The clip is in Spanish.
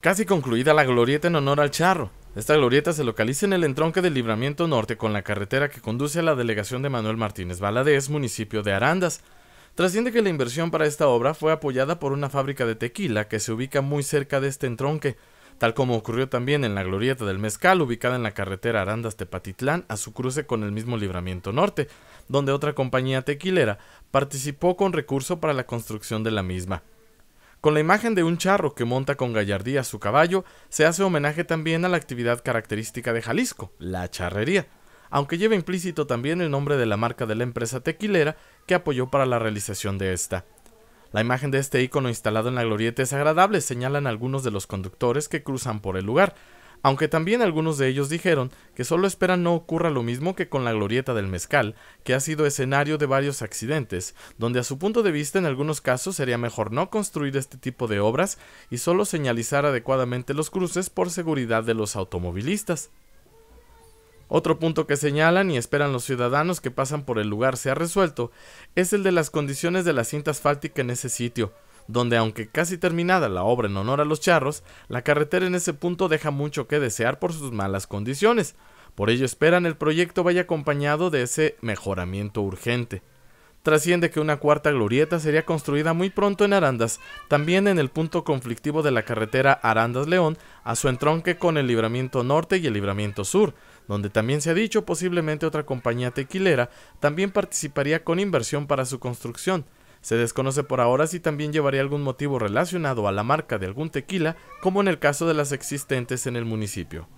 Casi concluida la glorieta en honor al charro. Esta glorieta se localiza en el entronque del libramiento norte con la carretera que conduce a la delegación de Manuel Martínez Valadez, municipio de Arandas. Trasciende que la inversión para esta obra fue apoyada por una fábrica de tequila que se ubica muy cerca de este entronque, tal como ocurrió también en la glorieta del Mezcal, ubicada en la carretera Arandas-Tepatitlán, a su cruce con el mismo libramiento norte, donde otra compañía tequilera participó con recurso para la construcción de la misma. Con la imagen de un charro que monta con gallardía su caballo, se hace homenaje también a la actividad característica de Jalisco, la charrería, aunque lleva implícito también el nombre de la marca de la empresa tequilera que apoyó para la realización de esta. La imagen de este icono instalado en la glorieta es agradable, señalan algunos de los conductores que cruzan por el lugar, aunque también algunos de ellos dijeron que solo esperan no ocurra lo mismo que con la glorieta del mezcal, que ha sido escenario de varios accidentes, donde a su punto de vista en algunos casos sería mejor no construir este tipo de obras y solo señalizar adecuadamente los cruces por seguridad de los automovilistas. Otro punto que señalan y esperan los ciudadanos que pasan por el lugar sea resuelto es el de las condiciones de la cinta asfáltica en ese sitio, donde aunque casi terminada la obra en honor a los charros, la carretera en ese punto deja mucho que desear por sus malas condiciones. Por ello esperan el proyecto vaya acompañado de ese mejoramiento urgente. Trasciende que una cuarta glorieta sería construida muy pronto en Arandas, también en el punto conflictivo de la carretera Arandas-León, a su entronque con el libramiento norte y el libramiento sur, donde también se ha dicho posiblemente otra compañía tequilera también participaría con inversión para su construcción, se desconoce por ahora si también llevaría algún motivo relacionado a la marca de algún tequila, como en el caso de las existentes en el municipio.